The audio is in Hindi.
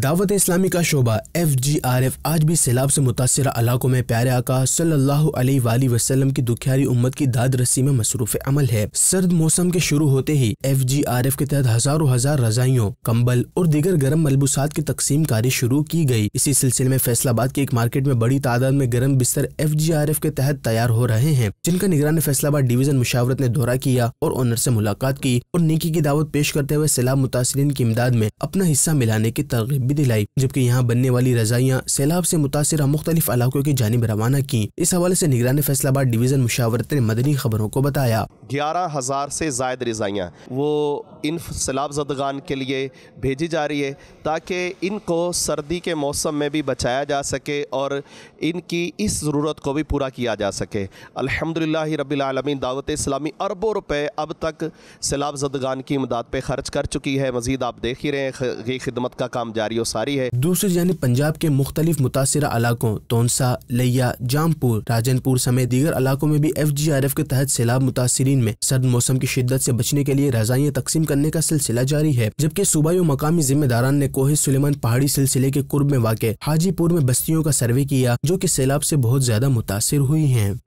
दावत इस्लामी का शोबा एफ जी आर एफ आज भी सैलाब से मुतासर इलाकों में प्यारे आका सल्ला वसलम की दुखियारी उम्मत की दाद रस्सी में मसरूफ अमल है सर्द मौसम के शुरू होते ही एफ जी आर एफ के तहत हजारों हजार रजाइयों कम्बल और दीगर गर्म मलबूसात की तकसीम कारी शुरू की गई इसी सिलसिले में फैसलाबाद के एक मार्केट में बड़ी तादाद में गर्म बिस्तर एफ जी आर एफ के तहत तैयार हो रहे हैं जिनका निगरान फैसलाबाद डिवीजन मुशावरत ने दौरा किया और ऑनर से मुलाकात की और निकी की दावत पेश करते हुए सैलाब मुतासरी की इमदाद में अपना हिस्सा मिलाने की तरगीब भी दिलाई जबकि यहाँ बनने वाली रजाइयाँ सैलाब ऐसी मुतासर मुख्तलिफ इलाकों की जानब रवाना की इस हवाले ऐसी निगरानी फैसलाबाद डिवीजन मुशावरत ने मदनी खबरों को बताया ग्यारह हजार ऐसी जायद रजाइया वो इन सैलाब जदगान के लिए भेजी जा रही है ताकि इनको सर्दी के मौसम में भी बचाया जा सके और इनकी इस ज़रूरत को भी पूरा किया जा सके अलहमदिल्ला रबालमीन दावत इस्लामी अरबों रुपए अब तक सैलाब जदगान की इमदाद पर खर्च कर चुकी है मज़ीद आप देख ही रहे हैं ये खिदमत का काम जारी वीडियो सारी है दूसरी जानी पंजाब के मुख्तलिफ मुतासर इलाकों तोनसा लिया जामपुर राजनपुर समेत दीगर इलाकों में भी एफ जी आर एफ के तहत सैलाब मुतासरीन में सर्द मौसम की शिद्दत ऐसी बचने के लिए रजाइयाँ तकसीम करने का सिलसिला जारी है जबकि सूबाई और मकामी जिम्मेदारान ने कोहे सुलेमान पहाड़ी सिलसिले के कुर्ब में वाक़ हाजीपुर में बस्तियों का सर्वे किया जो की सैलाब ऐसी बहुत ज्यादा मुतासर हुई है